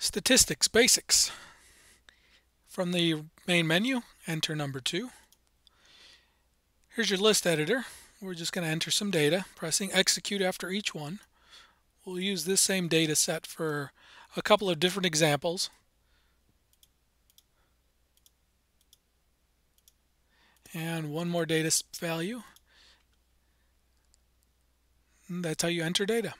Statistics Basics. From the main menu, enter number 2. Here's your list editor. We're just going to enter some data, pressing execute after each one. We'll use this same data set for a couple of different examples. And one more data value. And that's how you enter data.